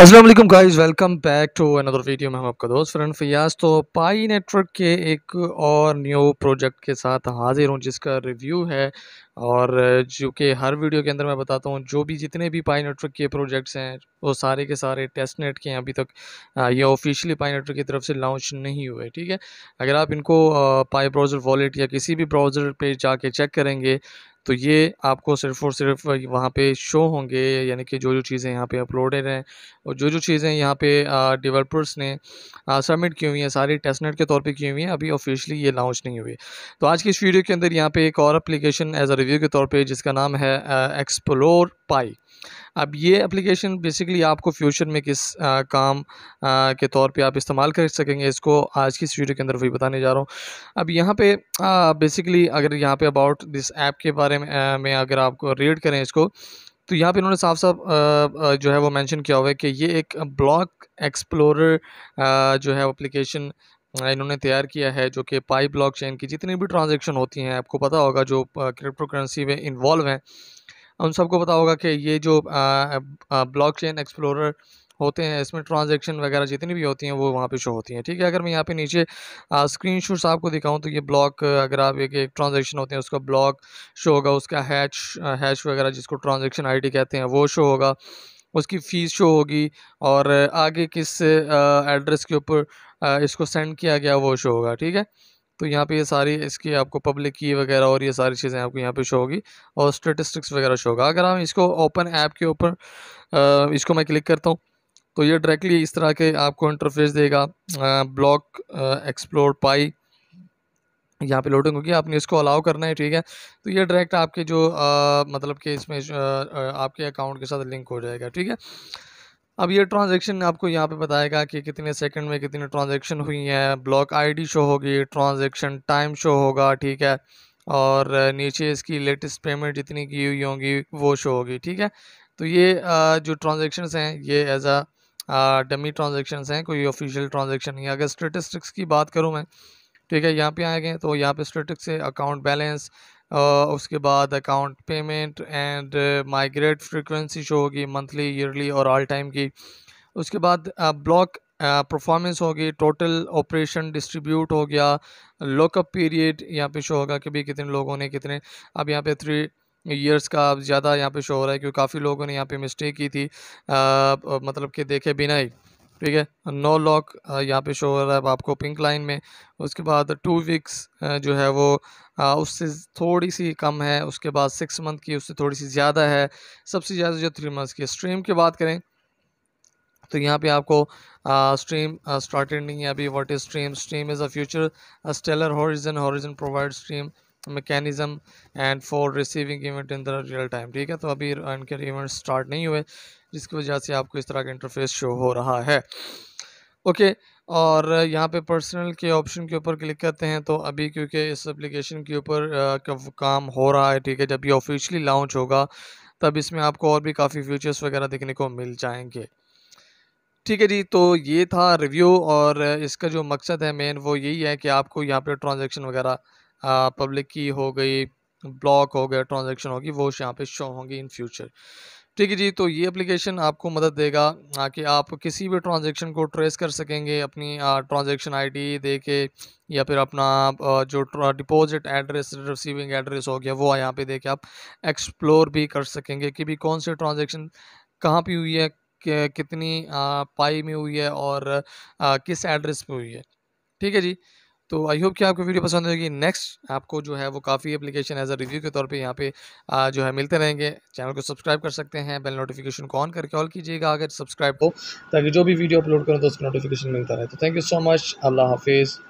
Aslam guys welcome back to another video में हम आपका दोस्त फ्रेंड फयाज तो पाई नेटवर्क के एक और न्यू प्रोजेक्ट के साथ हाजिर हूँ जिसका रिव्यू है और जो कि हर वीडियो के अंदर मैं बताता हूँ जो भी जितने भी पाई नेटवर्क के प्रोजेक्ट्स हैं वो सारे के सारे टेस्ट नेट के हैं अभी तक ये ऑफिशियली पाई नेटवर्क की तरफ से लॉन्च नहीं हुए ठीक है अगर आप इनको पाई ब्राउज़र वॉलेट या किसी भी ब्राउज़र पर जाके चेक करेंगे तो ये आपको सिर्फ़ और सिर्फ वहाँ पे शो होंगे यानी कि जो जो चीज़ें यहाँ पे अपलोडेड हैं और जो जो चीज़ें यहाँ पे डेवलपर्स ने सबमिट की हुई हैं सारी टेस्टनेट के तौर पे की हुई हैं अभी ऑफिशियली ये लॉन्च नहीं हुई तो आज की इस वीडियो के अंदर यहाँ पे एक और एप्लीकेशन एज अ रिव्यू के तौर पर जिसका नाम है एक्सप्लोर पाई अब ये एप्लीकेशन बेसिकली आपको फ्यूचर में किस आ, काम आ, के तौर पे आप इस्तेमाल कर सकेंगे इसको आज की इस वीडियो के अंदर वही बताने जा रहा हूँ अब यहाँ पे आ, बेसिकली अगर यहाँ पे अबाउट दिस ऐप के बारे में, आ, में अगर आपको रीड करें इसको तो यहाँ पे इन्होंने साफ साफ जो है वो मेंशन किया हुआ है कि ये एक ब्लॉक एक्सप्लोरर जो है एप्लीकेशन इन्होंने तैयार किया है जो कि पाई ब्लॉकचेन की जितनी भी ट्रांजेक्शन होती हैं आपको पता होगा जो क्रिप्टो करेंसी में इन्वॉल्व हैं हम सबको पता होगा कि ये जो ब्लॉक चेन एक्सप्लोरर होते हैं इसमें ट्रांजैक्शन वगैरह जितनी भी होती हैं वो वहाँ पे शो होती हैं ठीक है अगर मैं यहाँ पे नीचे स्क्रीन शॉट्स आपको दिखाऊँ तो ये ब्लॉक अगर आप एक एक ट्रांजेक्शन होते हैं उसका ब्लॉक शो होगा उसका हैच हैच वगैरह जिसको ट्रांजेक्शन आईडी कहते हैं वो शो होगा उसकी फ़ीस शो होगी और आगे किस एड्रेस के ऊपर इसको सेंड किया गया वो शो होगा ठीक है तो यहाँ पे ये सारी इसकी आपको पब्लिक की वगैरह और ये सारी चीज़ें आपको यहाँ पे शो होगी और स्टेटिस्टिक्स वगैरह शो होगा अगर हम इसको ओपन ऐप के ऊपर इसको मैं क्लिक करता हूँ तो ये डायरेक्टली इस तरह के आपको इंटरफेस देगा ब्लॉक एक्सप्लोर पाई यहाँ पे लोडिंग होगी आपने इसको अलाउ करना है ठीक है तो ये डायरेक्ट आपके जो आ, मतलब कि इसमें आ, आपके अकाउंट के साथ लिंक हो जाएगा ठीक है अब ये ट्रांजेक्शन आपको यहाँ पे बताएगा कि कितने सेकंड में कितनी ट्रांजेक्शन हुई हैं ब्लॉक आईडी शो होगी ट्रांजेक्शन टाइम शो होगा ठीक है और नीचे इसकी लेटेस्ट पेमेंट जितनी की हुई होंगी वो शो होगी ठीक है तो ये जो ट्रांजेक्शन्स हैं ये एज अ डमी ट्रांजेक्शन्स हैं कोई ऑफिशियल ट्रांजेक्शन नहीं अगर स्टेटिस्टिक्स की बात करूँ मैं ठीक है यहाँ पे आए गए तो यहाँ पे स्टेटिक्स है अकाउंट बैलेंस उसके बाद account payment and migrate frequency show होगी मंथली ईयरली और ऑल टाइम की उसके बाद ब्लॉक परफॉर्मेंस होगी टोटल ऑपरेशन डिस्ट्रीब्यूट हो गया लॉकअप पीरियड यहाँ पे शो होगा कि भाई कितने लोगों ने कितने अब यहाँ पे थ्री ईयर्स का ज़्यादा यहाँ पे शो हो रहा है क्योंकि काफ़ी लोगों ने यहाँ पे मिस्टेक की थी आ, मतलब कि देखे बिना ही ठीक है नो लॉक uh, यहाँ पे शो हो रहा है आपको पिंक लाइन में उसके बाद टू वीक्स uh, जो है वो uh, उससे थोड़ी सी कम है उसके बाद सिक्स मंथ की उससे थोड़ी सी ज़्यादा है सबसे ज़्यादा जो थ्री मंथ्स की स्ट्रीम की बात करें तो यहाँ पे आपको आ, स्ट्रीम स्टार्टेड नहीं है अभी what is stream stream is a future Stellar Horizon Horizon provide stream mechanism and for receiving event in the real time ठीक है तो अभी इनके इवेंट स्टार्ट नहीं हुए जिसकी वजह से आपको इस तरह का इंटरफेस शो हो रहा है ओके और यहाँ पे पर्सनल के ऑप्शन के ऊपर क्लिक करते हैं तो अभी क्योंकि इस एप्लीकेशन के ऊपर काम हो रहा है ठीक है जब ये ऑफिशियली लॉन्च होगा तब इसमें आपको और भी काफ़ी फीचर्स वगैरह देखने को मिल जाएंगे ठीक है जी तो ये था रिव्यू और इसका जो मकसद है मेन वो यही है कि आपको यहाँ पे ट्रांजैक्शन वगैरह पब्लिक की हो गई ब्लॉक हो गया ट्रांजैक्शन होगी वो यहाँ पे शो होंगी इन फ्यूचर ठीक है जी तो ये एप्लीकेशन आपको मदद देगा कि आप किसी भी ट्रांजैक्शन को ट्रेस कर सकेंगे अपनी ट्रांजैक्शन आईडी दे के या फिर अपना जो डिपॉजिट एड्रेस रिसीविंग एड्रेस हो गया वो यहाँ पे दे के आप एक्सप्लोर भी कर सकेंगे कि भी कौन सी ट्रांजेक्शन कहाँ पर हुई है कितनी पाई में हुई है और किस एड्रेस पे हुई है ठीक है जी तो आई होप कि आपको वीडियो पसंद होगी नेक्स्ट आपको जो है वो काफ़ी एप्लीकेशन एज अ रिव्यू के तौर पे यहाँ पे जो है मिलते रहेंगे चैनल को सब्सक्राइब कर सकते हैं बेल नोटिफिकेशन को ऑन करके ऑल कीजिएगा अगर सब्सक्राइब हो ताकि जो भी वीडियो अपलोड करें तो उसका नोटिफिकेशन मिलता रहे तो थैंक यू सो मच अल्लाह हाफिज़